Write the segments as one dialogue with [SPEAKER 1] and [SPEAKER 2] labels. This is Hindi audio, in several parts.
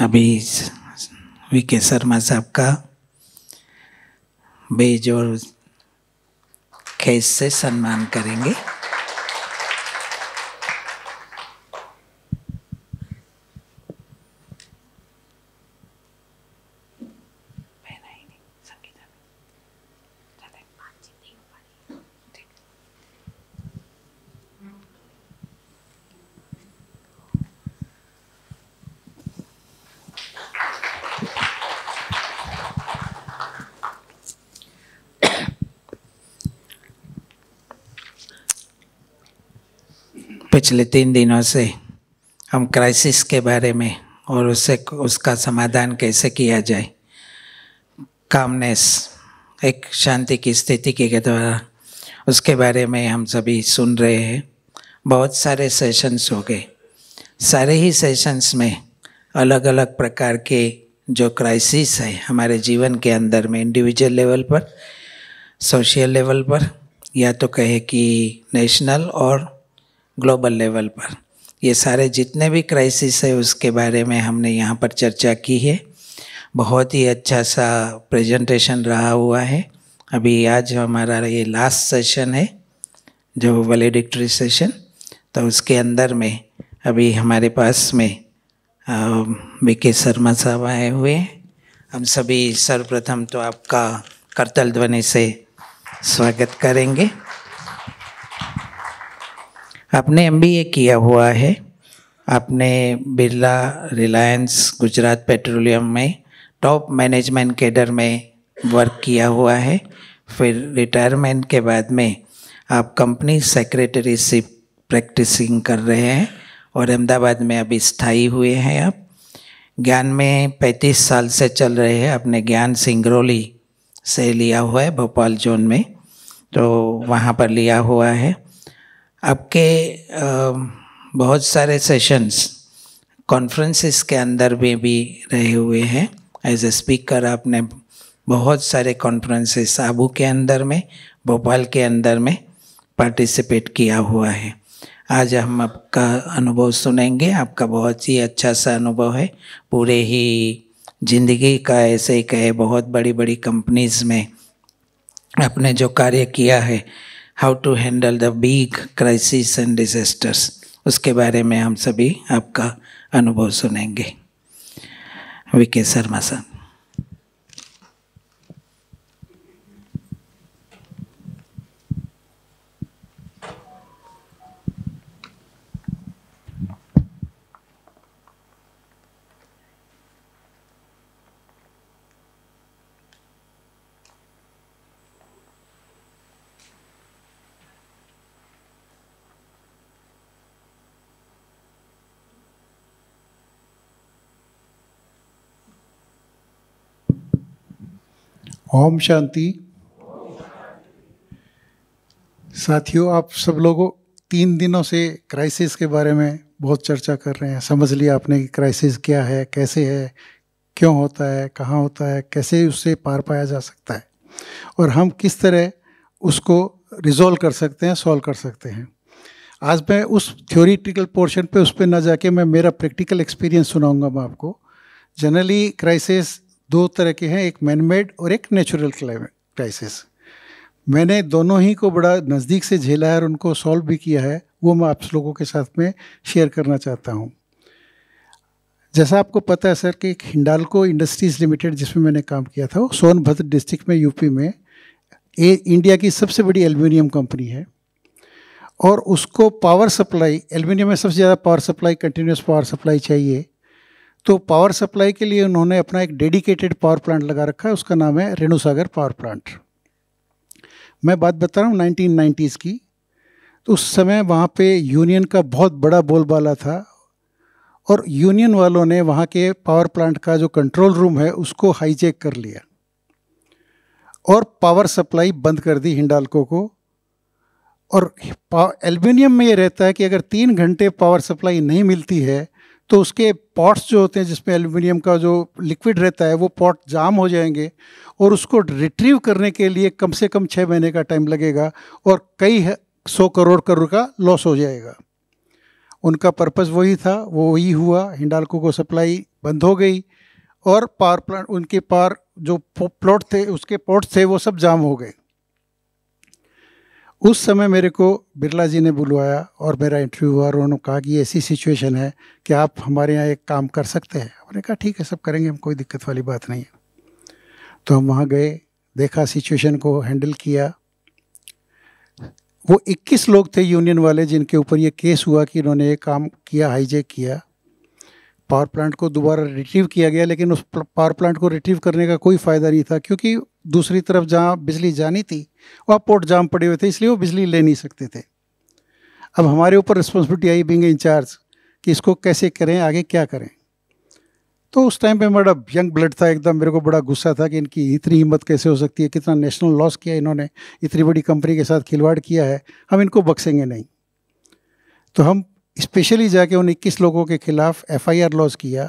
[SPEAKER 1] अभी वी के शर्मा साहब का बेजोर खेस से सम्मान करेंगे पिछले तीन दिनों से हम क्राइसिस के बारे में और उससे उसका समाधान कैसे किया जाए कामनेस एक शांति की स्थिति के द्वारा उसके बारे में हम सभी सुन रहे हैं बहुत सारे सेशंस हो गए सारे ही सेशंस में अलग अलग प्रकार के जो क्राइसिस है हमारे जीवन के अंदर में इंडिविजुअल लेवल पर सोशल लेवल पर या तो कहे कि नेशनल और ग्लोबल लेवल पर ये सारे जितने भी क्राइसिस है उसके बारे में हमने यहाँ पर चर्चा की है बहुत ही अच्छा सा प्रेजेंटेशन रहा हुआ है अभी आज हमारा ये लास्ट सेशन है जो वेलीडिक्ट्री सेशन तो उसके अंदर में अभी हमारे पास में वी के शर्मा साहब आए हुए हम सभी सर्वप्रथम तो आपका करतल ध्वनि से स्वागत करेंगे आपने एम किया हुआ है आपने बिरला रिलायंस गुजरात पेट्रोलियम में टॉप मैनेजमेंट कैडर में वर्क किया हुआ है फिर रिटायरमेंट के बाद में आप कंपनी सेक्रेटरीशिप प्रैक्टिसिंग कर रहे हैं और अहमदाबाद में अभी स्थायी हुए हैं आप ज्ञान में 35 साल से चल रहे हैं आपने ज्ञान सिंगरौली से लिया हुआ है भोपाल जोन में तो वहाँ पर लिया हुआ है आपके बहुत सारे सेशंस कॉन्फ्रेंसेस के अंदर में भी रहे हुए हैं एज ए स्पीकर आपने बहुत सारे कॉन्फ्रेंसेस आबू के अंदर में भोपाल के अंदर में पार्टिसिपेट किया हुआ है आज हम आपका अनुभव सुनेंगे आपका बहुत ही अच्छा सा अनुभव है पूरे ही जिंदगी का ऐसे ही कहे बहुत बड़ी बड़ी कंपनीज़ में आपने जो कार्य किया है how to handle the big crisis and disasters उसके बारे में हम सभी आपका अनुभव सुनेंगे विके शर्मा सर
[SPEAKER 2] ओम शांति साथियों आप सब लोगों तीन दिनों से क्राइसिस के बारे में बहुत चर्चा कर रहे हैं समझ लिया आपने कि क्राइसिस क्या है कैसे है क्यों होता है कहाँ होता है कैसे उससे पार पाया जा सकता है और हम किस तरह उसको रिजोल्व कर सकते हैं सॉल्व कर सकते हैं आज मैं उस थ्योरीटिकल पोर्शन पे उस पर ना जाके मैं मेरा प्रैक्टिकल एक्सपीरियंस सुनाऊंगा मैं आपको जनरली क्राइसिस दो तरह के हैं एक मैनमेड और एक नेचुरल क्राइसिस मैंने दोनों ही को बड़ा नज़दीक से झेला है और उनको सॉल्व भी किया है वो मैं आप लोगों के साथ में शेयर करना चाहता हूँ जैसा आपको पता है सर कि एक हिंडालको इंडस्ट्रीज़ लिमिटेड जिसमें मैंने काम किया था वो सोनभद्र डिस्ट्रिक्ट में यूपी में ए इंडिया की सबसे बड़ी एल्यूमिनियम कंपनी है और उसको पावर सप्लाई एल्यूमिनियम में सबसे ज़्यादा power supply continuous power supply चाहिए तो पावर सप्लाई के लिए उन्होंने अपना एक डेडिकेटेड पावर प्लांट लगा रखा है उसका नाम है रेणुसागर पावर प्लांट मैं बात बता रहा हूँ नाइनटीन की तो उस समय वहाँ पे यूनियन का बहुत बड़ा बोलबाला था और यूनियन वालों ने वहाँ के पावर प्लांट का जो कंट्रोल रूम है उसको हाईजेक कर लिया और पावर सप्लाई बंद कर दी हिंडालको को और एल्यूमिनियम में ये रहता है कि अगर तीन घंटे पावर सप्लाई नहीं मिलती है तो उसके पॉट्स जो होते हैं जिसमें एल्युमिनियम का जो लिक्विड रहता है वो पॉट जाम हो जाएंगे और उसको रिट्रीव करने के लिए कम से कम छः महीने का टाइम लगेगा और कई सौ करोड़ करोड़ का लॉस हो जाएगा उनका पर्पस वही था वो वही हुआ हिंडालको को सप्लाई बंद हो गई और पावर प्लांट उनके पार जो प्लॉट थे उसके पॉट्स थे वो सब जाम हो गए उस समय मेरे को बिरला जी ने बुलवाया और मेरा इंटरव्यू हुआ और उन्होंने कहा कि ऐसी सिचुएशन है कि आप हमारे यहाँ एक काम कर सकते हैं उन्होंने कहा ठीक है सब करेंगे हम कोई दिक्कत वाली बात नहीं है तो हम वहाँ गए देखा सिचुएशन को हैंडल किया वो 21 लोग थे यूनियन वाले जिनके ऊपर ये केस हुआ कि इन्होंने ये काम किया हाईजेक किया पावर प्लांट को दोबारा रिट्रीव किया गया लेकिन उस पावर प्लांट को रिट्रीव करने का कोई फ़ायदा नहीं था क्योंकि दूसरी तरफ जहाँ बिजली जानी थी वहाँ पोर्ट जाम पड़े हुए थे इसलिए वो बिजली ले नहीं सकते थे अब हमारे ऊपर रिस्पॉन्सिबिलिटी आई बिंग इंचार्ज कि इसको कैसे करें आगे क्या करें तो उस टाइम पे मेरा यंग ब्लड था एकदम मेरे को बड़ा गुस्सा था कि इनकी इतनी हिम्मत कैसे हो सकती है कितना नेशनल लॉस किया इन्होंने इतनी बड़ी कंपनी के साथ खिलवाड़ किया है हम इनको बख्सेंगे नहीं तो हम स्पेशली जाके उन इक्कीस लोगों के खिलाफ एफ आई लॉज किया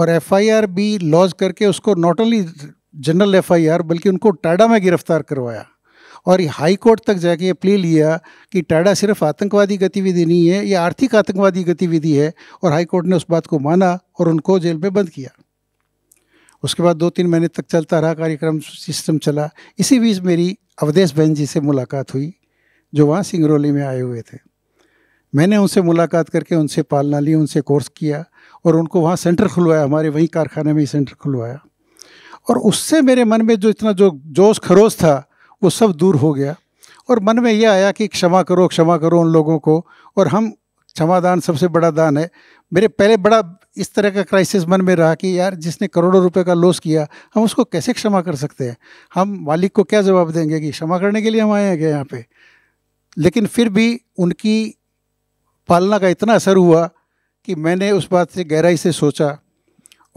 [SPEAKER 2] और एफ आई आर भी लॉज करके उसको नॉट ओनली जनरल एफआईआर बल्कि उनको टाडा में गिरफ्तार करवाया और हाई कोर्ट तक जाके ये प्ले लिया कि टाडा सिर्फ आतंकवादी गतिविधि नहीं है ये आर्थिक आतंकवादी गतिविधि है और हाई कोर्ट ने उस बात को माना और उनको जेल में बंद किया उसके बाद दो तीन महीने तक चलता रहा कार्यक्रम सिस्टम चला इसी बीच मेरी अवधेश बहन जी से मुलाकात हुई जो वहाँ सिंगरौली में आए हुए थे मैंने उनसे मुलाकात करके उनसे पालना ली उनसे कोर्स किया और उनको वहाँ सेंटर खुलवाया हमारे वहीं कारखाने में ही सेंटर खुलवाया और उससे मेरे मन में जो इतना जो जोश खरोश था वो सब दूर हो गया और मन में यह आया कि क्षमा करो क्षमा करो उन लोगों को और हम क्षमा दान सबसे बड़ा दान है मेरे पहले बड़ा इस तरह का क्राइसिस मन में रहा कि यार जिसने करोड़ों रुपए का लॉस किया हम उसको कैसे क्षमा कर सकते हैं हम मालिक को क्या जवाब देंगे कि क्षमा करने के लिए हम आए हैं क्या यहाँ पे लेकिन फिर भी उनकी पालना का इतना असर हुआ कि मैंने उस बात से गहराई से सोचा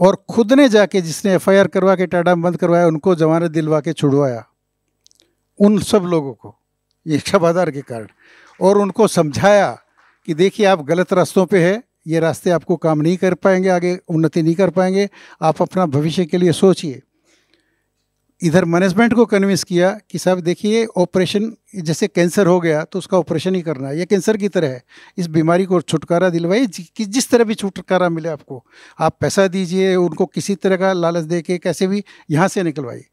[SPEAKER 2] और खुद ने जाके जिसने एफ करवा के टाटा बंद करवाया उनको जमानत दिलवा के छुड़वाया उन सब लोगों को ये आधार के कारण और उनको समझाया कि देखिए आप गलत रास्तों पे है ये रास्ते आपको काम नहीं कर पाएंगे आगे उन्नति नहीं कर पाएंगे आप अपना भविष्य के लिए सोचिए इधर मैनेजमेंट को कन्विंस किया कि साहब देखिए ऑपरेशन जैसे कैंसर हो गया तो उसका ऑपरेशन ही करना है ये कैंसर की तरह है इस बीमारी को छुटकारा दिलवाइए कि जिस तरह भी छुटकारा मिले आपको आप पैसा दीजिए उनको किसी तरह का लालच दे के कैसे भी यहाँ से निकलवाइए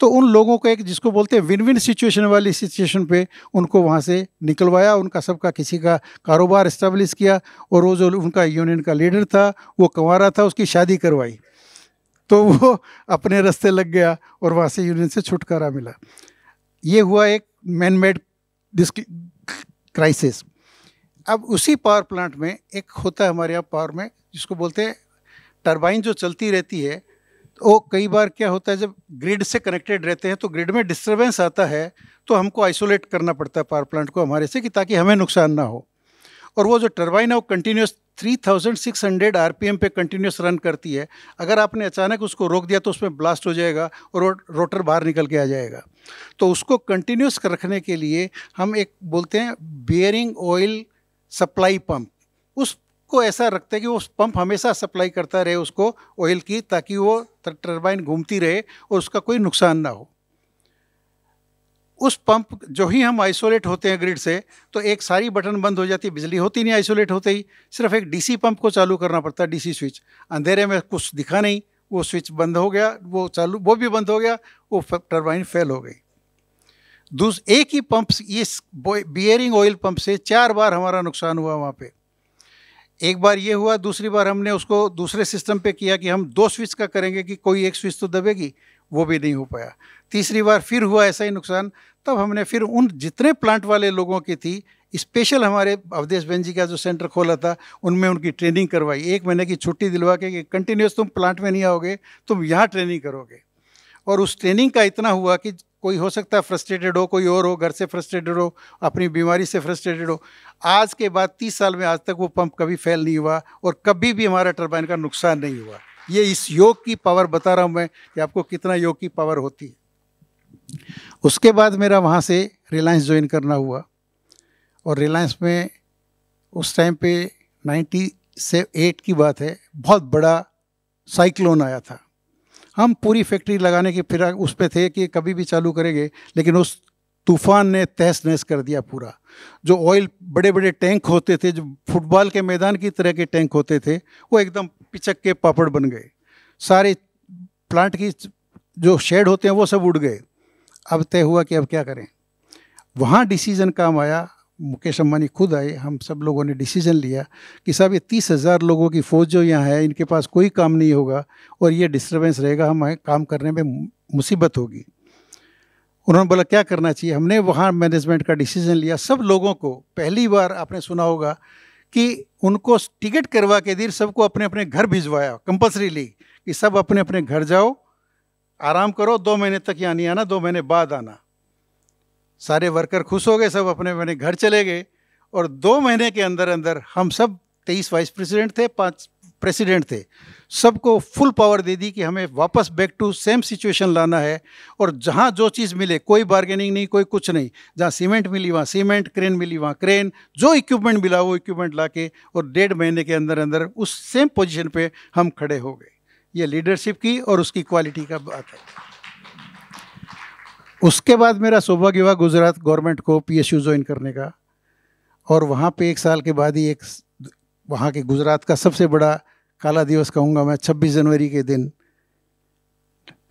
[SPEAKER 2] तो उन लोगों को एक जिसको बोलते हैं विन विन सिचुएशन वाली सिचुएशन पे उनको वहाँ से निकलवाया उनका सबका किसी का कारोबार इस्टेब्लिश किया और वो जो उनका यूनियन का लीडर था वो कंवारा था उसकी शादी करवाई तो वो अपने रास्ते लग गया और वहाँ से यूनियन से छुटकारा मिला ये हुआ एक मैन मेड क्राइसिस अब उसी पावर प्लांट में एक होता है हमारे यहाँ पावर में जिसको बोलते हैं टरबाइन जो चलती रहती है वो तो कई बार क्या होता है जब ग्रिड से कनेक्टेड रहते हैं तो ग्रिड में डिस्टर्बेंस आता है तो हमको आइसोलेट करना पड़ता है पावर प्लांट को हमारे से कि ताकि हमें नुकसान ना हो और वो जो टरबाइन है वो कंटिन्यूस 3600 एम पे कंटिन्यूस रन करती है अगर आपने अचानक उसको रोक दिया तो उसमें ब्लास्ट हो जाएगा और रोटर बाहर निकल के आ जाएगा तो उसको कंटिन्यूस रखने के लिए हम एक बोलते हैं बियरिंग ऑयल सप्लाई पंप उसको ऐसा रखते हैं कि वो पंप हमेशा सप्लाई करता रहे उसको ऑयल की ताकि वो टर्बाइन घूमती रहे और उसका कोई नुकसान ना हो उस पंप जो ही हम आइसोलेट होते हैं ग्रिड से तो एक सारी बटन बंद हो जाती है बिजली होती नहीं आइसोलेट होते ही सिर्फ एक डीसी पंप को चालू करना पड़ता है डीसी स्विच अंधेरे में कुछ दिखा नहीं वो स्विच बंद हो गया वो चालू वो भी बंद हो गया वो टरबाइन फेल हो गई दूस एक ही पंप इस बियरिंग ऑयल पंप से चार बार हमारा नुकसान हुआ वहाँ पर एक बार ये हुआ दूसरी बार हमने उसको दूसरे सिस्टम पे किया कि हम दो स्विच का करेंगे कि कोई एक स्विच तो दबेगी वो भी नहीं हो पाया तीसरी बार फिर हुआ ऐसा ही नुकसान तब हमने फिर उन जितने प्लांट वाले लोगों की थी स्पेशल हमारे अवधेश बहन जी का जो सेंटर खोला था उनमें उनकी ट्रेनिंग करवाई एक महीने की छुट्टी दिलवा के कि कंटिन्यूस तुम प्लांट में नहीं आओगे तुम यहाँ ट्रेनिंग करोगे और उस ट्रेनिंग का इतना हुआ कि कोई हो सकता है फ्रस्ट्रेटेड हो कोई और हो घर से फ्रस्ट्रेटेड हो अपनी बीमारी से फ्रस्ट्रेटेड हो आज के बाद तीस साल में आज तक वो पंप कभी फेल नहीं हुआ और कभी भी हमारा टर्बाइन का नुकसान नहीं हुआ ये इस योग की पावर बता रहा हूँ मैं कि आपको कितना योग की पावर होती है उसके बाद मेरा वहाँ से रिलायंस ज्वाइन करना हुआ और रिलायंस में उस टाइम पे 90 से 8 की बात है बहुत बड़ा साइक्लोन आया था हम पूरी फैक्ट्री लगाने की फिर उस पर थे कि कभी भी चालू करेंगे लेकिन उस तूफान ने तहस नहस कर दिया पूरा जो ऑयल बड़े बड़े टैंक होते थे जो फुटबॉल के मैदान की तरह के टैंक होते थे वो एकदम पिचक के पापड़ बन गए सारे प्लांट की जो शेड होते हैं वो सब उड़ गए अब तय हुआ कि अब क्या करें वहाँ डिसीजन काम आया मुकेश अम्बानी खुद आए हम सब लोगों ने डिसीजन लिया कि साहब ये तीस हज़ार लोगों की फ़ौज जो यहाँ है इनके पास कोई काम नहीं होगा और ये डिस्टर्बेंस रहेगा हमें काम करने में मुसीबत होगी उन्होंने बोला क्या करना चाहिए हमने वहाँ मैनेजमेंट का डिसीजन लिया सब लोगों को पहली बार आपने सुना होगा कि उनको टिकट करवा के दिन सबको अपने अपने घर भिजवाया कंपल्सरीली कि सब अपने अपने घर जाओ आराम करो दो महीने तक यहाँ नहीं आना दो महीने बाद आना सारे वर्कर खुश हो गए सब अपने अपने घर चले गए और दो महीने के अंदर अंदर हम सब तेईस वाइस प्रेसिडेंट थे पांच प्रेसिडेंट थे सबको फुल पावर दे दी कि हमें वापस बैक टू सेम सिचुएशन लाना है और जहाँ जो चीज़ मिले कोई बार्गेनिंग नहीं कोई कुछ नहीं जहाँ सीमेंट मिली वहाँ सीमेंट क्रेन मिली वहाँ क्रेन जो इक्विपमेंट मिला वो इक्विपमेंट ला के और डेढ़ महीने के अंदर अंदर उस सेम पोजिशन पर हम खड़े हो गए ये लीडरशिप की और उसकी क्वालिटी का बात है उसके बाद मेरा सौभाग्य हुआ गुजरात गवर्नमेंट को पी ज्वाइन करने का और वहाँ पर एक साल के बाद ही एक वहाँ के गुजरात का सबसे बड़ा काला दिवस कहूँगा मैं 26 जनवरी के दिन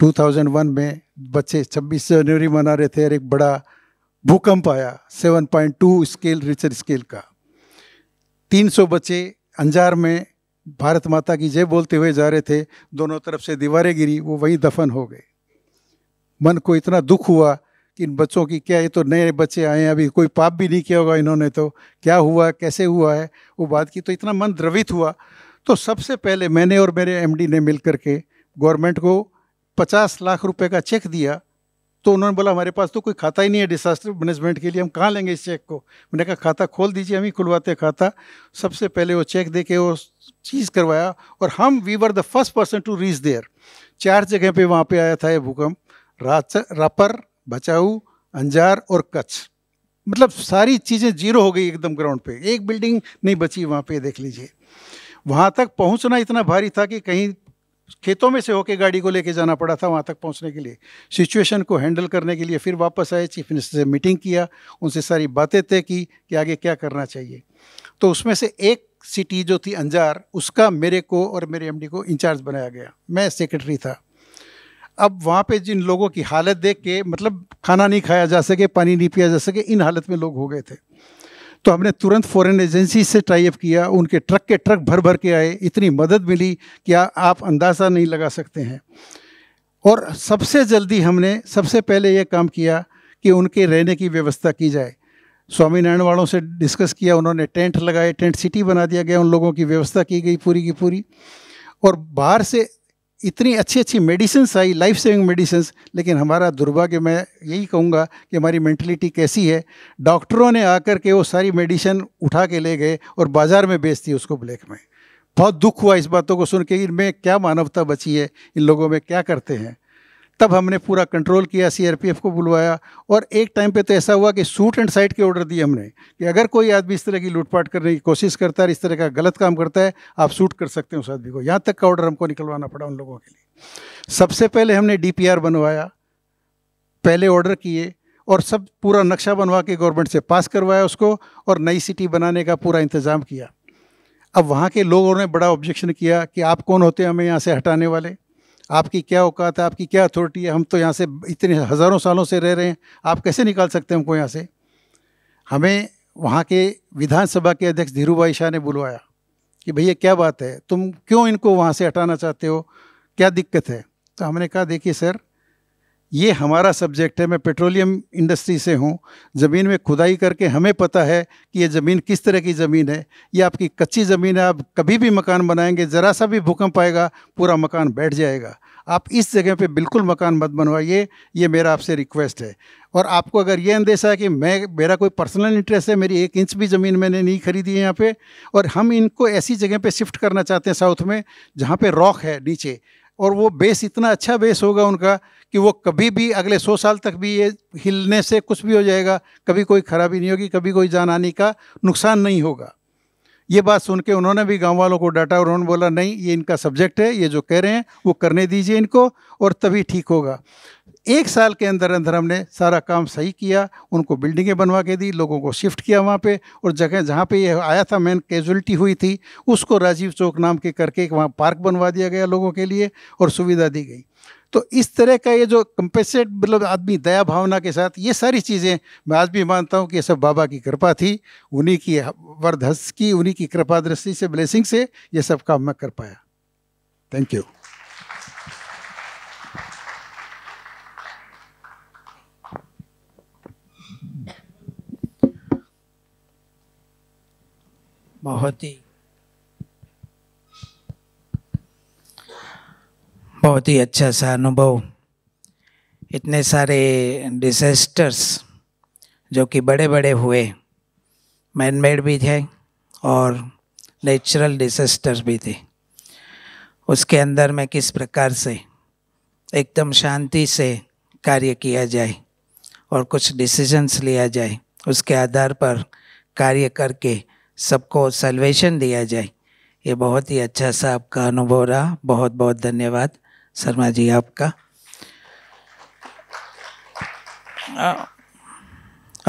[SPEAKER 2] 2001 में बच्चे 26 जनवरी मना रहे थे और एक बड़ा भूकंप आया 7.2 स्केल रिचर स्केल का 300 बच्चे अंजार में भारत माता की जय बोलते हुए जा रहे थे दोनों तरफ से दीवारें गिरी वो वहीं दफन हो गए मन को इतना दुख हुआ कि इन बच्चों की क्या ये तो नए बच्चे आए हैं अभी कोई पाप भी नहीं किया होगा इन्होंने तो क्या हुआ कैसे हुआ है वो बात की तो इतना मन द्रवित हुआ तो सबसे पहले मैंने और मेरे एमडी ने मिल के गवर्नमेंट को पचास लाख रुपए का चेक दिया तो उन्होंने बोला हमारे पास तो कोई खाता ही नहीं है डिसास्टर मैनेजमेंट के लिए हम कहाँ लेंगे इस चेक को मैंने कहा खाता खोल दीजिए हम ही खुलवाते खाता सबसे पहले वो चेक दे के वो चीज़ करवाया और हम we were the first person to reach there चार जगह पे वहाँ पे आया था ये भूकंप रापर बचाऊ अंजार और कच्छ मतलब सारी चीज़ें जीरो हो गई एकदम ग्राउंड पे एक बिल्डिंग नहीं बची वहाँ पे देख लीजिए वहाँ तक पहुँचना इतना भारी था कि कहीं खेतों में से होके गाड़ी को लेके जाना पड़ा था वहाँ तक पहुँचने के लिए सिचुएशन को हैंडल करने के लिए फिर वापस आए चीफ मिनिस्टर से मीटिंग किया उनसे सारी बातें तय की कि आगे क्या करना चाहिए तो उसमें से एक सिटी जो थी अंजार उसका मेरे को और मेरे एमडी को इंचार्ज बनाया गया मैं सेक्रेटरी था अब वहाँ पे जिन लोगों की हालत देख के मतलब खाना नहीं खाया जा सके पानी नहीं पिया जा सके इन हालत में लोग हो गए थे तो हमने तुरंत फॉरेन एजेंसी से टाई अप किया उनके ट्रक के ट्रक भर भर के आए इतनी मदद मिली कि आ, आप अंदाज़ा नहीं लगा सकते हैं और सबसे जल्दी हमने सबसे पहले यह काम किया कि उनके रहने की व्यवस्था की जाए स्वामीनारायण वालों से डिस्कस किया उन्होंने टेंट लगाए टेंट सिटी बना दिया गया उन लोगों की व्यवस्था की गई पूरी की पूरी और बाहर से इतनी अच्छी अच्छी मेडिसिन आई लाइफ सेविंग मेडिसिन लेकिन हमारा दुर्भाग्य मैं यही कहूँगा कि हमारी मैंटलिटी कैसी है डॉक्टरों ने आकर के वो सारी मेडिसिन उठा के ले गए और बाज़ार में बेच दी उसको ब्लैक में बहुत दुख हुआ इस बातों को सुन के इनमें क्या मानवता बची है इन लोगों में क्या करते हैं तब हमने पूरा कंट्रोल किया सीआरपीएफ को बुलवाया और एक टाइम पे तो ऐसा हुआ कि सूट एंड साइट के ऑर्डर दिए हमने कि अगर कोई आदमी इस तरह की लूटपाट करने की कोशिश करता है इस तरह का गलत काम करता है आप सूट कर सकते हैं उस आदमी को यहाँ तक का ऑर्डर हमको निकलवाना पड़ा उन लोगों के लिए सबसे पहले हमने डी बनवाया पहले ऑर्डर किए और सब पूरा नक्शा बनवा के गवर्नमेंट से पास करवाया उसको और नई सिटी बनाने का पूरा इंतज़ाम किया अब वहाँ के लोगों ने बड़ा ऑब्जेक्शन किया कि आप कौन होते हैं हमें यहाँ से हटाने वाले आपकी क्या औकात है आपकी क्या अथॉरिटी है हम तो यहाँ से इतने हज़ारों सालों से रह रहे हैं आप कैसे निकाल सकते हैं हमको यहाँ से हमें वहाँ के विधानसभा के अध्यक्ष धीरू भाई शाह ने बुलवाया कि भैया क्या बात है तुम क्यों इनको वहाँ से हटाना चाहते हो क्या दिक्कत है तो हमने कहा देखिए सर ये हमारा सब्जेक्ट है मैं पेट्रोलियम इंडस्ट्री से हूँ ज़मीन में खुदाई करके हमें पता है कि ये ज़मीन किस तरह की ज़मीन है ये आपकी कच्ची ज़मीन है आप कभी भी मकान बनाएंगे ज़रा सा भी भूकंप आएगा पूरा मकान बैठ जाएगा आप इस जगह पे बिल्कुल मकान मत बनवाइए ये मेरा आपसे रिक्वेस्ट है और आपको अगर ये अंदेशा है कि मैं मेरा कोई पर्सनल इंटरेस्ट है मेरी एक इंच भी ज़मीन मैंने नहीं खरीदी है यहाँ पे और हम इनको ऐसी जगह पे शिफ्ट करना चाहते हैं साउथ में जहाँ पे रॉक है नीचे और वो बेस इतना अच्छा बेस होगा उनका कि वो कभी भी अगले सौ साल तक भी ये हिलने से कुछ भी हो जाएगा कभी कोई खराबी नहीं होगी कभी कोई जान आने का नुकसान नहीं होगा ये बात सुन के उन्होंने भी गांव वालों को डाटा और उन्होंने बोला नहीं ये इनका सब्जेक्ट है ये जो कह रहे हैं वो करने दीजिए इनको और तभी ठीक होगा एक साल के अंदर अंदर हमने सारा काम सही किया उनको बिल्डिंगें बनवा के दी लोगों को शिफ्ट किया वहाँ पे और जगह जहाँ पे ये आया था मेन कैजुअलिटी हुई थी उसको राजीव चौक नाम के करके एक वहाँ पार्क बनवा दिया गया लोगों के लिए और सुविधा दी गई तो इस तरह का ये जो कंपेसेट मतलब आदमी दया भावना के साथ ये सारी चीज़ें मैं आज भी मानता हूँ कि ये सब बाबा की कृपा थी उन्हीं की वरदहस्त की उन्हीं की कृपा दृष्टि से ब्लेसिंग से ये सब काम मैं कर पाया थैंक यू
[SPEAKER 1] बहुत ही बहुत ही अच्छा सा अनुभव इतने सारे डिजास्टर्स जो कि बड़े बड़े हुए मैन मेड भी थे और नेचुरल डिजास्टर्स भी थे उसके अंदर में किस प्रकार से एकदम शांति से कार्य किया जाए और कुछ डिसीजंस लिया जाए उसके आधार पर कार्य करके सबको सल्वेशन दिया जाए ये बहुत ही अच्छा सा आपका अनुभव रहा बहुत बहुत धन्यवाद शर्मा जी आपका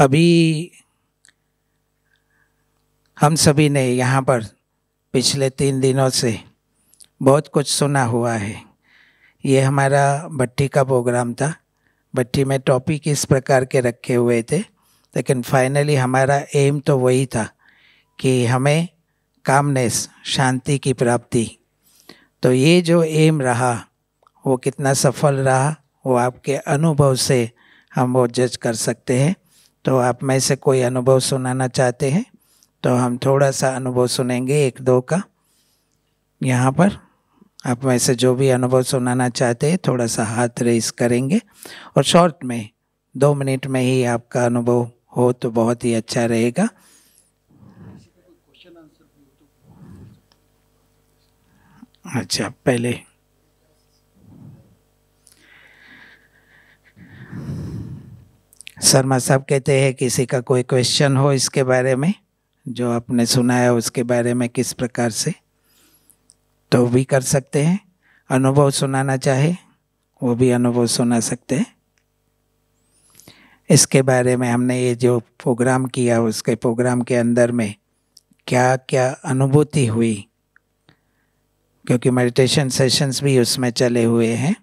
[SPEAKER 1] अभी हम सभी ने यहाँ पर पिछले तीन दिनों से बहुत कुछ सुना हुआ है ये हमारा भट्टी का प्रोग्राम था भट्टी में टॉपिक इस प्रकार के रखे हुए थे लेकिन फाइनली हमारा एम तो वही था कि हमें कामनेस शांति की प्राप्ति तो ये जो एम रहा वो कितना सफल रहा वो आपके अनुभव से हम वो जज कर सकते हैं तो आप में से कोई अनुभव सुनाना चाहते हैं तो हम थोड़ा सा अनुभव सुनेंगे एक दो का यहाँ पर आप में से जो भी अनुभव सुनाना चाहते हैं थोड़ा सा हाथ रेस करेंगे और शॉर्ट में दो मिनट में ही आपका अनुभव हो तो बहुत ही अच्छा रहेगा अच्छा पहले शर्मा साहब कहते हैं किसी का कोई क्वेश्चन हो इसके बारे में जो आपने सुना है उसके बारे में किस प्रकार से तो भी कर सकते हैं अनुभव सुनाना चाहे वो भी अनुभव सुना सकते हैं इसके बारे में हमने ये जो प्रोग्राम किया उसके प्रोग्राम के अंदर में क्या क्या अनुभूति हुई क्योंकि मेडिटेशन सेशंस भी उसमें चले हुए हैं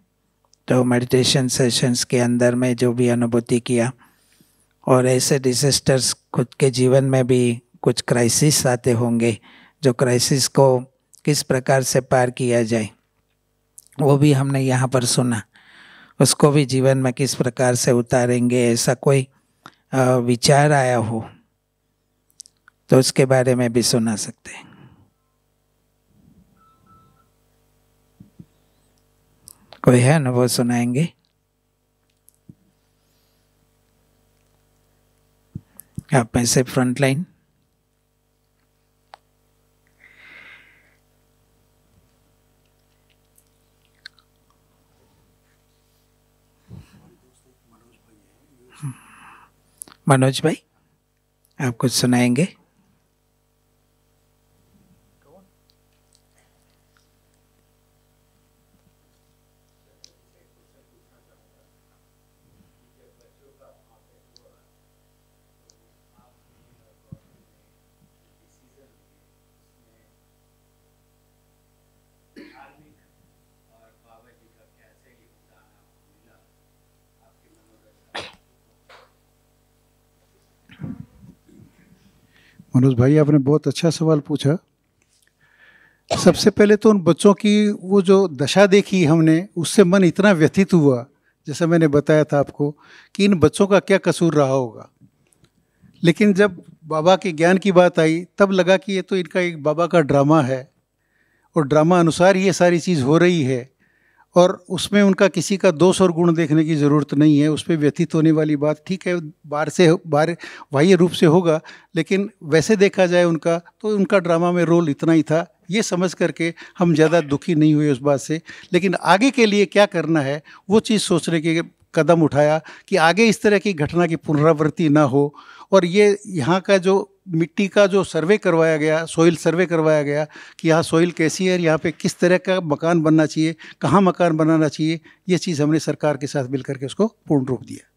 [SPEAKER 1] तो मेडिटेशन सेशंस के अंदर में जो भी अनुभूति किया और ऐसे डिजिस्टर्स खुद के जीवन में भी कुछ क्राइसिस आते होंगे जो क्राइसिस को किस प्रकार से पार किया जाए वो भी हमने यहाँ पर सुना उसको भी जीवन में किस प्रकार से उतारेंगे ऐसा कोई विचार आया हो तो उसके बारे में भी सुना सकते हैं कोई है अनुभव सुनाएंगे आप में से फ्रंट लाइन मनोज भाई आप कुछ सुनाएंगे
[SPEAKER 2] मनोज भाई आपने बहुत अच्छा सवाल पूछा सबसे पहले तो उन बच्चों की वो जो दशा देखी हमने उससे मन इतना व्यथित हुआ जैसा मैंने बताया था आपको कि इन बच्चों का क्या कसूर रहा होगा लेकिन जब बाबा के ज्ञान की बात आई तब लगा कि ये तो इनका एक बाबा का ड्रामा है और ड्रामा अनुसार ये सारी चीज़ हो रही है और उसमें उनका किसी का दोष और गुण देखने की ज़रूरत नहीं है उस पर व्यतीत होने वाली बात ठीक है बाहर से बाहर बाह्य रूप से होगा लेकिन वैसे देखा जाए उनका तो उनका ड्रामा में रोल इतना ही था ये समझ करके हम ज़्यादा दुखी नहीं हुए उस बात से लेकिन आगे के लिए क्या करना है वो चीज़ सोचने के कदम उठाया कि आगे इस तरह की घटना की पुनरावृत्ति ना हो और ये यहाँ का जो मिट्टी का जो सर्वे करवाया गया सोइल सर्वे करवाया गया कि यहाँ सोइल कैसी है यहाँ पे किस तरह का मकान बनना चाहिए कहाँ मकान बनाना चाहिए ये चीज़ हमने सरकार के साथ मिल करके उसको पूर्ण रूप दिया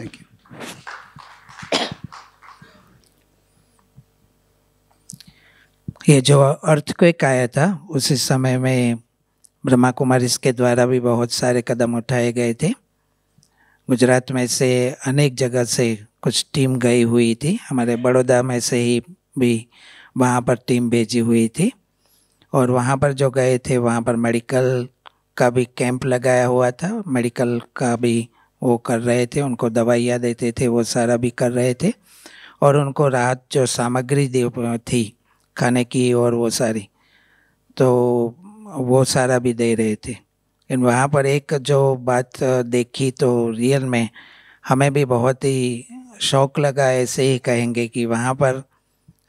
[SPEAKER 2] थैंक यू
[SPEAKER 1] ये जो अर्थ एक आया था उसी समय में ब्रह्मा कुमारी इसके द्वारा भी बहुत सारे कदम उठाए गए थे गुजरात में से अनेक जगह से कुछ टीम गई हुई थी हमारे बड़ौदा में से ही भी वहाँ पर टीम भेजी हुई थी और वहाँ पर जो गए थे वहाँ पर मेडिकल का भी कैंप लगाया हुआ था मेडिकल का भी वो कर रहे थे उनको दवाइयाँ देते थे वो सारा भी कर रहे थे और उनको राहत जो सामग्री दी थी खाने की और वो सारी तो वो सारा भी दे रहे थे लेकिन वहाँ पर एक जो बात देखी तो रियल में हमें भी बहुत ही शौक लगा ऐसे ही कहेंगे कि वहाँ पर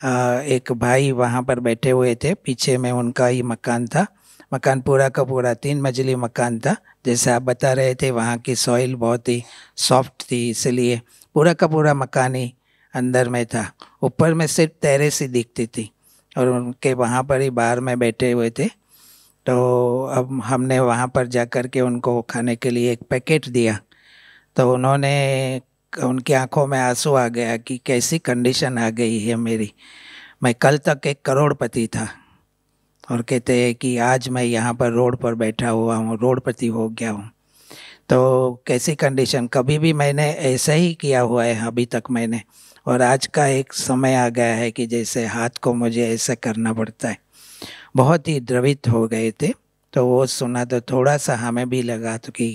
[SPEAKER 1] आ, एक भाई वहाँ पर बैठे हुए थे पीछे में उनका ही मकान था मकान पूरा का पूरा तीन मंजिली मकान था जैसे आप बता रहे थे वहाँ की सॉइल बहुत ही सॉफ्ट थी इसलिए पूरा का पूरा मकान ही अंदर में था ऊपर में सिर्फ तैरे ही दिखती थी और उनके वहाँ पर ही बाहर में बैठे हुए थे तो अब हमने वहाँ पर जा कर के उनको खाने के लिए एक पैकेट दिया तो उन्होंने उनकी आंखों में आंसू आ गया कि कैसी कंडीशन आ गई है मेरी मैं कल तक एक करोड़पति था और कहते हैं कि आज मैं यहाँ पर रोड पर बैठा हुआ हूँ रोडपति हो गया हूँ तो कैसी कंडीशन कभी भी मैंने ऐसा ही किया हुआ है अभी तक मैंने और आज का एक समय आ गया है कि जैसे हाथ को मुझे ऐसा करना पड़ता है बहुत ही द्रवित हो गए थे तो वो सुना तो थोड़ा सा हमें भी लगा तो कि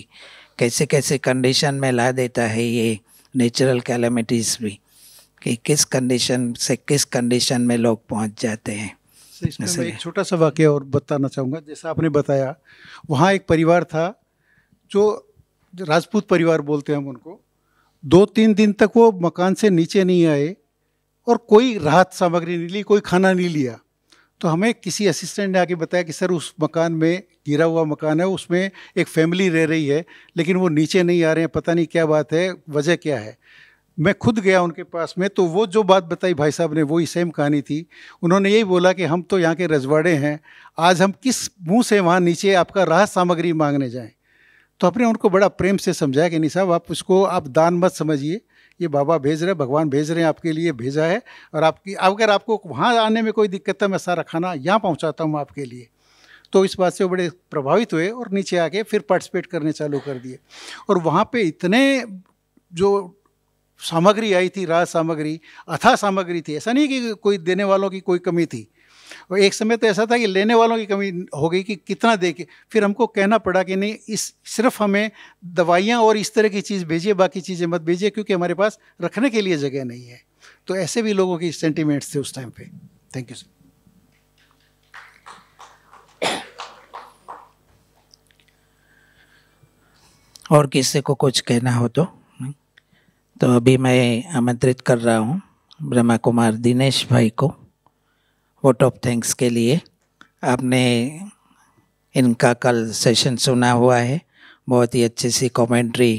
[SPEAKER 1] कैसे कैसे कंडीशन में ला देता है ये नेचुरल कैलमिटीज़ भी कि किस कंडीशन से किस कंडीशन में लोग पहुंच जाते हैं
[SPEAKER 2] तो इसमें एक छोटा सा वाक्य और बताना चाहूँगा जैसा आपने बताया वहाँ एक परिवार था जो राजपूत परिवार बोलते हैं हम उनको दो तीन दिन तक वो मकान से नीचे नहीं आए और कोई राहत सामग्री नहीं ली कोई खाना नहीं लिया तो हमें किसी असिस्टेंट ने आके बताया कि सर उस मकान में गिरा हुआ मकान है उसमें एक फैमिली रह रही है लेकिन वो नीचे नहीं आ रहे हैं पता नहीं क्या बात है वजह क्या है मैं खुद गया उनके पास में तो वो जो बात बताई भाई साहब ने वही सेम कहानी थी उन्होंने यही बोला कि हम तो यहाँ के रजवाड़े हैं आज हम किस मुँह से वहाँ नीचे आपका राहत सामग्री मांगने जाएँ तो अपने उनको बड़ा प्रेम से समझाया कि नहीं साहब आप उसको आप दान मत समझिए ये बाबा भेज रहे भगवान भेज रहे हैं आपके लिए भेजा है और आपकी अगर आपको वहाँ आने में कोई दिक्कत है मैं सारा खाना यहाँ पहुँचाता हूँ आपके लिए तो इस बात से वो बड़े प्रभावित हुए और नीचे आके फिर पार्टिसिपेट करने चालू कर दिए और वहाँ पे इतने जो सामग्री आई थी राज सामग्री अथा सामग्री थी ऐसा नहीं कि कोई देने वालों की कोई कमी थी और एक समय तो ऐसा था कि लेने वालों की कमी हो गई कि कितना दे के फिर हमको कहना पड़ा कि नहीं इस सिर्फ हमें दवाइयाँ और इस तरह की चीज़ भेजिए बाकी चीज़ें मत भेजिए क्योंकि हमारे पास रखने के लिए जगह नहीं है तो ऐसे भी लोगों के सेंटिमेंट्स थे उस टाइम पे थैंक यू सर
[SPEAKER 1] और किसी को कुछ कहना हो तो तो अभी मैं आमंत्रित कर रहा हूँ ब्रह्मा कुमार दिनेश भाई को वोट ऑफ थैंक्स के लिए आपने इनका कल सेशन सुना हुआ है बहुत ही अच्छी सी कमेंट्री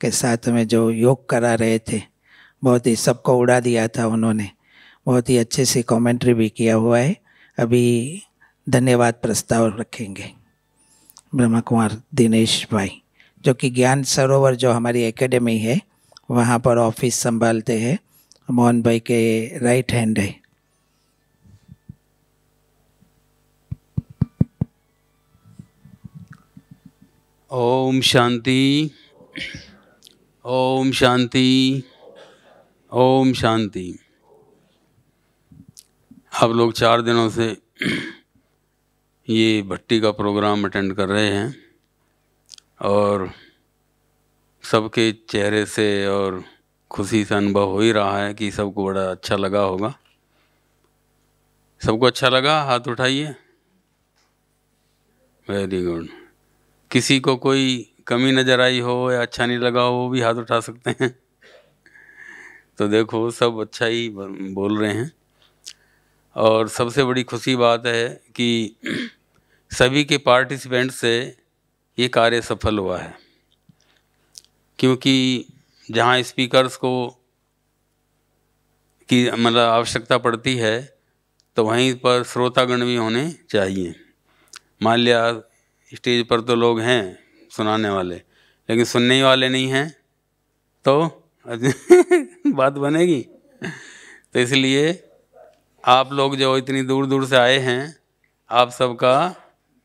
[SPEAKER 1] के साथ में जो योग करा रहे थे बहुत ही सबको उड़ा दिया था उन्होंने बहुत ही अच्छे से कमेंट्री भी किया हुआ है अभी धन्यवाद प्रस्ताव रखेंगे ब्रह्मा कुमार दिनेश भाई जो कि ज्ञान सरोवर जो हमारी एकेडमी है वहाँ पर ऑफिस संभालते हैं मोहन भाई के राइट हैंड है
[SPEAKER 3] ओम शांति ओम शांति ओम शांति आप लोग चार दिनों से ये भट्टी का प्रोग्राम अटेंड कर रहे हैं और सबके चेहरे से और खुशी से अनुभव हो ही रहा है कि सबको बड़ा अच्छा लगा होगा सबको अच्छा लगा हाथ उठाइए वेरी गुड किसी को कोई कमी नज़र आई हो या अच्छा नहीं लगा हो वो भी हाथ उठा सकते हैं तो देखो सब अच्छा ही बोल रहे हैं और सबसे बड़ी खुशी बात है कि सभी के पार्टिसिपेंट से ये कार्य सफल हुआ है क्योंकि जहाँ स्पीकर्स को की मतलब आवश्यकता पड़ती है तो वहीं पर श्रोतागण भी होने चाहिए मान लिया स्टेज पर तो लोग हैं सुनाने वाले लेकिन सुनने ही वाले नहीं हैं तो बात बनेगी तो इसलिए आप लोग जो इतनी दूर दूर से आए हैं आप सबका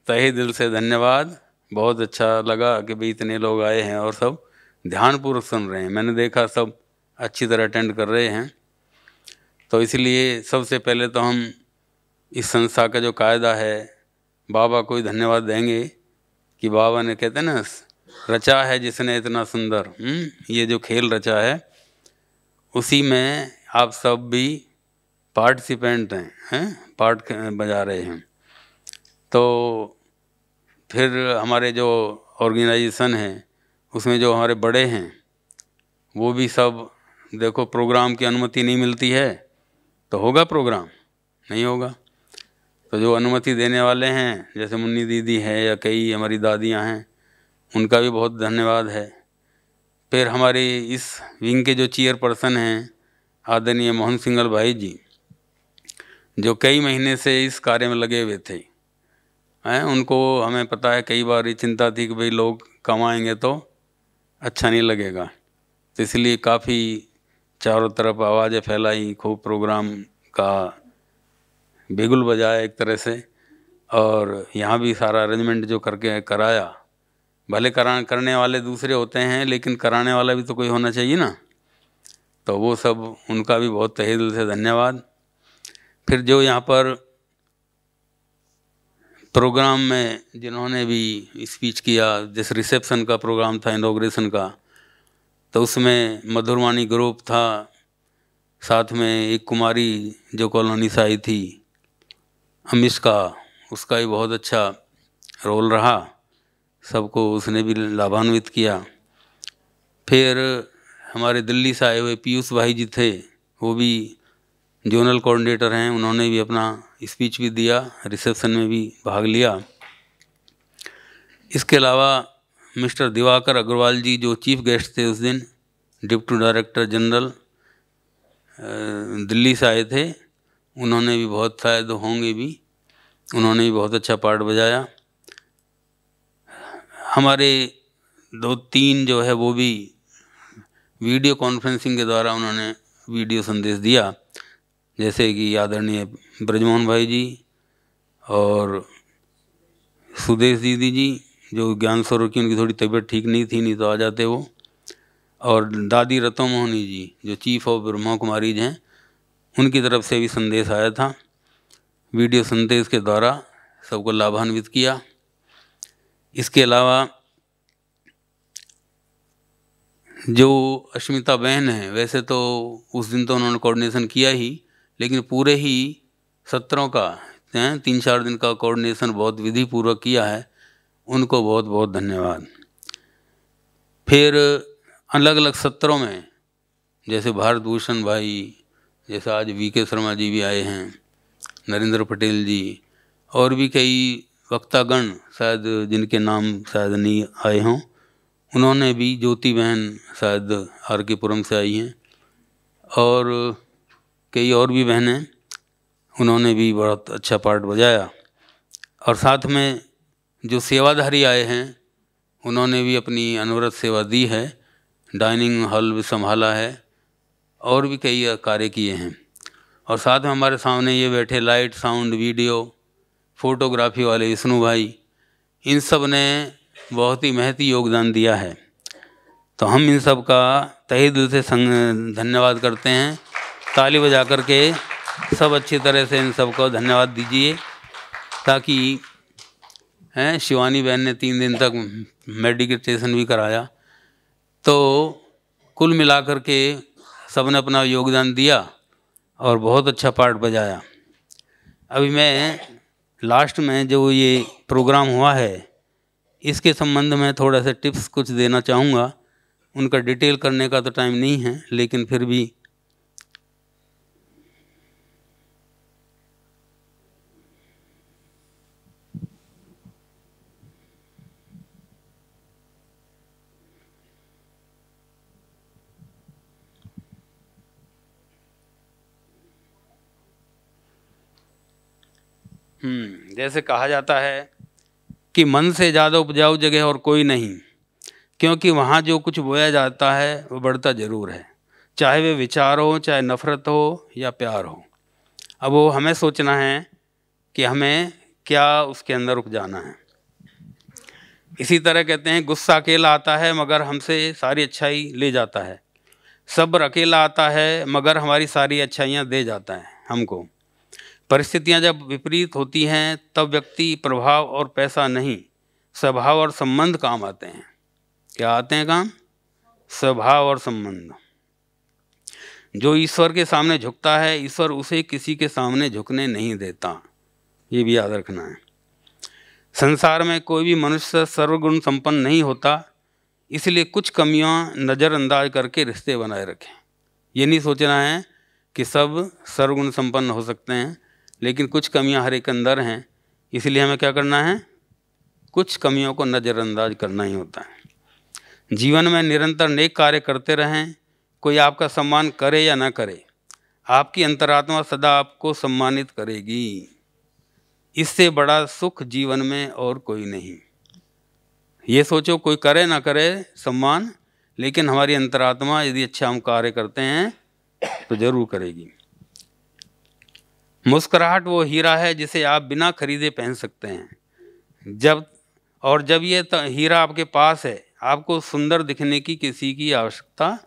[SPEAKER 3] तहे दिल से धन्यवाद बहुत अच्छा लगा कि भाई इतने लोग आए हैं और सब ध्यानपूर्वक सुन रहे हैं मैंने देखा सब अच्छी तरह अटेंड कर रहे हैं तो इसलिए सबसे पहले तो हम इस संस्था का जो कायदा है बाबा को धन्यवाद देंगे कि बाबा ने कहते ना रचा है जिसने इतना सुंदर हम्म, ये जो खेल रचा है उसी में आप सब भी पार्टिसिपेंट हैं हैं पार्ट बजा रहे हैं तो फिर हमारे जो ऑर्गेनाइजेशन है उसमें जो हमारे बड़े हैं वो भी सब देखो प्रोग्राम की अनुमति नहीं मिलती है तो होगा प्रोग्राम नहीं होगा तो जो अनुमति देने वाले हैं जैसे मुन्नी दीदी हैं या कई हमारी दादियाँ हैं उनका भी बहुत धन्यवाद है फिर हमारे इस विंग के जो चेयर पर्सन हैं आदरणीय मोहन सिंगल भाई जी जो कई महीने से इस कार्य में लगे हुए थे हैं उनको हमें पता है कई बार ये चिंता थी कि भाई लोग कमाएंगे तो अच्छा नहीं लगेगा तो इसलिए काफ़ी चारों तरफ आवाज़ें फैलाई खूब प्रोग्राम का बेगुल बजाया एक तरह से और यहाँ भी सारा अरेंजमेंट जो करके कराया भले करा करने वाले दूसरे होते हैं लेकिन कराने वाला भी तो कोई होना चाहिए ना तो वो सब उनका भी बहुत तहे दिल से धन्यवाद फिर जो यहाँ पर प्रोग्राम में जिन्होंने भी स्पीच किया जिस रिसेप्शन का प्रोग्राम था इनोग्रेशन का तो उसमें मधुरवाणी ग्रुप था साथ में एक कुमारी जो कॉलोनी से आई थी अमिश का उसका भी बहुत अच्छा रोल रहा सबको उसने भी लाभान्वित किया फिर हमारे दिल्ली से आए हुए पीयूष भाई जी थे वो भी जोनल कोऑर्डिनेटर हैं उन्होंने भी अपना स्पीच भी दिया रिसेप्शन में भी भाग लिया इसके अलावा मिस्टर दिवाकर अग्रवाल जी जो चीफ गेस्ट थे उस दिन डिप्टी डायरेक्टर जनरल दिल्ली से आए थे उन्होंने भी बहुत शायद होंगे भी उन्होंने भी बहुत अच्छा पार्ट बजाया हमारे दो तीन जो है वो भी वीडियो कॉन्फ्रेंसिंग के द्वारा उन्होंने वीडियो संदेश दिया जैसे कि आदरणीय ब्रजमोहन भाई जी और सुदेश दीदी जी जो ज्ञान स्वरूप की उनकी थोड़ी तबीयत ठीक नहीं थी नहीं तो आ जाते वो और दादी मोहनी जी जो चीफ ऑफ ब्रह्मा कुमारीज हैं उनकी तरफ से भी संदेश आया था वीडियो संदेश के द्वारा सबको लाभान्वित किया इसके अलावा जो अश्मिता बहन है वैसे तो उस दिन तो उन्होंने कोऑर्डिनेशन किया ही लेकिन पूरे ही सत्रों का तीन चार दिन का कोऑर्डिनेशन बहुत विधिपूर्वक किया है उनको बहुत बहुत धन्यवाद फिर अलग अलग सत्रों में जैसे भारत भूषण भाई जैसे आज वी के शर्मा जी भी आए हैं नरेंद्र पटेल जी और भी कई वक्तागण शायद जिनके नाम शायद नहीं आए हों उन्होंने भी ज्योति बहन शायद आर के पुरम से आई हैं और कई और भी बहनें उन्होंने भी बहुत अच्छा पार्ट बजाया और साथ में जो सेवाधारी आए हैं उन्होंने भी अपनी अनवरत सेवा दी है डाइनिंग हॉल भी संभाला है और भी कई कार्य किए हैं और साथ में हमारे सामने ये बैठे लाइट साउंड वीडियो फोटोग्राफी वाले विष्णु भाई इन सब ने बहुत ही महती योगदान दिया है तो हम इन सब का तहे दिल से धन्यवाद करते हैं ताली बजा कर के सब अच्छी तरह से इन सब को धन्यवाद दीजिए ताकि हैं शिवानी बहन ने तीन दिन तक मेडिकेशन भी कराया तो कुल मिलाकर के सब ने अपना योगदान दिया और बहुत अच्छा पार्ट बजाया अभी मैं लास्ट में जो ये प्रोग्राम हुआ है इसके संबंध में थोड़ा सा टिप्स कुछ देना चाहूँगा उनका डिटेल करने का तो टाइम नहीं है लेकिन फिर भी हम्म, जैसे कहा जाता है कि मन से ज़्यादा उपजाऊ जगह और कोई नहीं क्योंकि वहाँ जो कुछ बोया जाता है वो बढ़ता ज़रूर है चाहे वे विचार हो चाहे नफ़रत हो या प्यार हो अब वो हमें सोचना है कि हमें क्या उसके अंदर उपजाना है इसी तरह कहते हैं गुस्सा अकेला आता है मगर हमसे सारी अच्छाई ले जाता है सब्र अकेला आता है मगर हमारी सारी अच्छाइयाँ दे जाता है हमको परिस्थितियां जब विपरीत होती हैं तब व्यक्ति प्रभाव और पैसा नहीं स्वभाव और संबंध काम आते हैं क्या आते हैं काम स्वभाव और संबंध जो ईश्वर के सामने झुकता है ईश्वर उसे किसी के सामने झुकने नहीं देता ये भी याद रखना है संसार में कोई भी मनुष्य सर्वगुण संपन्न नहीं होता इसलिए कुछ कमियां नज़रअंदाज करके रिश्ते बनाए रखें ये नहीं सोचना है कि सब सर्वगुण संपन्न हो सकते हैं लेकिन कुछ कमियां हर एक अंदर हैं इसलिए हमें क्या करना है कुछ कमियों को नज़रअंदाज करना ही होता है जीवन में निरंतर नेक कार्य करते रहें कोई आपका सम्मान करे या ना करे आपकी अंतरात्मा सदा आपको सम्मानित करेगी इससे बड़ा सुख जीवन में और कोई नहीं ये सोचो कोई करे ना करे सम्मान लेकिन हमारी अंतरात्मा यदि अच्छा हम कार्य करते हैं तो ज़रूर करेगी मुस्कुराहट वो हीरा है जिसे आप बिना खरीदे पहन सकते हैं जब और जब ये हीरा आपके पास है आपको सुंदर दिखने की किसी की आवश्यकता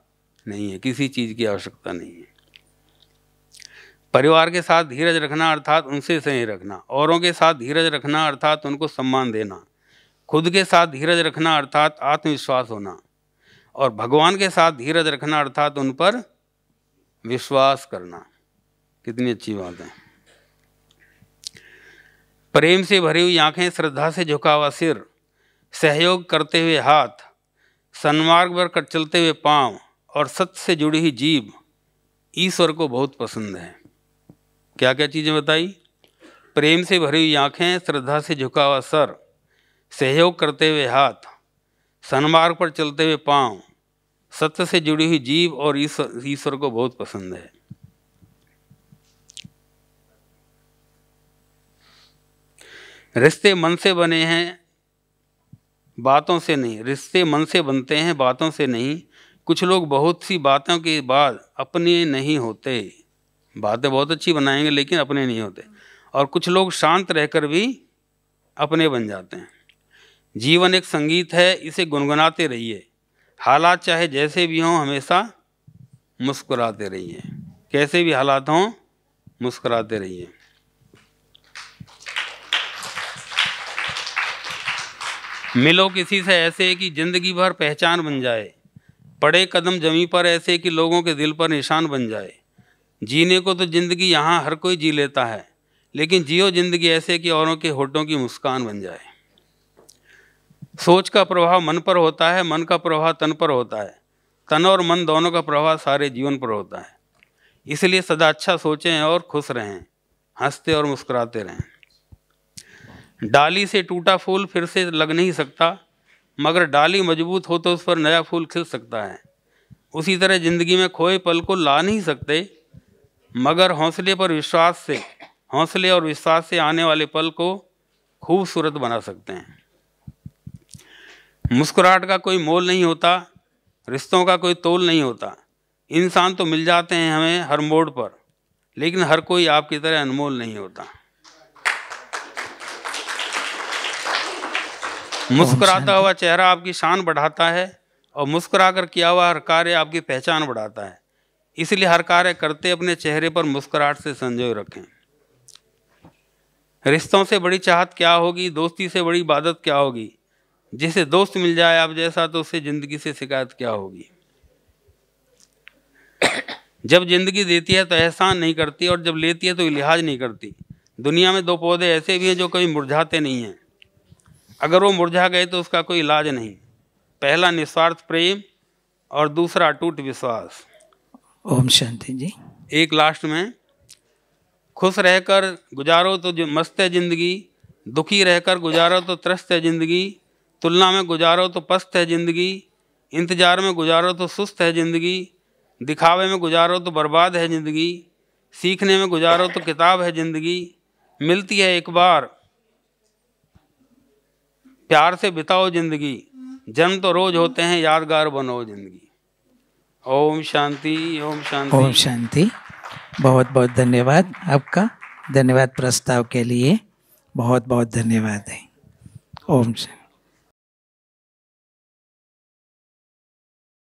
[SPEAKER 3] नहीं है किसी चीज़ की आवश्यकता नहीं है परिवार के साथ धीरज रखना अर्थात उनसे सही रखना औरों के साथ धीरज रखना अर्थात उनको सम्मान देना खुद के साथ धीरज रखना अर्थात आत्मविश्वास होना और भगवान के साथ धीरज रखना अर्थात उन पर विश्वास करना कितनी अच्छी बात है प्रेम से भरी हुई आँखें श्रद्धा से झुका हुआ सिर सहयोग करते हुए हाथ सन्मार्ग पर कट चलते हुए पाँव और सत्य से जुड़ी हुई जीव ईश्वर को बहुत पसंद है क्या क्या चीज़ें बताई प्रेम से भरी हुई आँखें श्रद्धा से झुका हुआ सर सहयोग करते हुए हाथ सन्मार्ग पर चलते हुए पाँव सत्य से जुड़ी हुई जीव और ईश्वर ईश्वर को बहुत पसंद है रिश्ते मन से बने हैं बातों से नहीं रिश्ते मन से बनते हैं बातों से नहीं कुछ लोग बहुत सी बातों के बाद अपने नहीं होते बातें बहुत अच्छी बनाएंगे लेकिन अपने नहीं होते और कुछ लोग शांत रहकर भी अपने बन जाते हैं जीवन एक संगीत है इसे गुनगुनाते रहिए हालात चाहे जैसे भी हों हमेशा मुस्कुराते रहिए कैसे भी हालात हों मुस्कुराते रहिए मिलो किसी से ऐसे कि ज़िंदगी भर पहचान बन जाए पड़े कदम जमी पर ऐसे कि लोगों के दिल पर निशान बन जाए जीने को तो ज़िंदगी यहाँ हर कोई जी लेता है लेकिन जियो ज़िंदगी ऐसे कि औरों के होठों की मुस्कान बन जाए सोच का प्रभाव मन पर होता है मन का प्रभाव तन पर होता है तन और मन दोनों का प्रभाव सारे जीवन पर होता है इसलिए सदा अच्छा सोचें और खुश रहें हंसते और मुस्कुराते रहें डाली से टूटा फूल फिर से लग नहीं सकता मगर डाली मजबूत हो तो उस पर नया फूल खिल सकता है उसी तरह ज़िंदगी में खोए पल को ला नहीं सकते मगर हौसले पर विश्वास से हौसले और विश्वास से आने वाले पल को खूबसूरत बना सकते हैं मुस्कुराहट का कोई मोल नहीं होता रिश्तों का कोई तोल नहीं होता इंसान तो मिल जाते हैं हमें हर मोड़ पर लेकिन हर कोई आपकी तरह अनमोल नहीं होता मुस्कुराता हुआ चेहरा आपकी शान बढ़ाता है और मुस्करा कर किया हुआ हर कार्य आपकी पहचान बढ़ाता है इसलिए हर कार्य करते अपने चेहरे पर मुस्कुराहट से संजोए रखें रिश्तों से बड़ी चाहत क्या होगी दोस्ती से बड़ी इबादत क्या होगी जिसे दोस्त मिल जाए आप जैसा तो उससे ज़िंदगी से शिकायत क्या होगी जब ज़िंदगी देती है तो एहसान नहीं करती और जब लेती है तो लिहाज नहीं करती दुनिया में दो पौधे ऐसे भी हैं जो कभी मुरझाते नहीं हैं अगर वो मुरझा गए तो उसका कोई इलाज नहीं पहला निस्वार्थ प्रेम और दूसरा टूट विश्वास
[SPEAKER 1] ओम शांति जी
[SPEAKER 3] एक लास्ट में खुश रहकर गुजारो तो जो मस्त है जिंदगी दुखी रहकर गुजारो तो त्रस्त है जिंदगी तुलना में गुजारो तो पस्त है जिंदगी इंतजार में गुजारो तो सुस्त है जिंदगी दिखावे में गुजारो तो बर्बाद है जिंदगी सीखने में गुजारो तो किताब है जिंदगी मिलती है एक बार प्यार से बिताओ जिंदगी जन्म तो रोज होते हैं यादगार बनो जिंदगी ओम शांति ओम शांति ओम
[SPEAKER 1] शांति बहुत बहुत धन्यवाद आपका धन्यवाद प्रस्ताव के लिए बहुत बहुत धन्यवाद है ओम शांति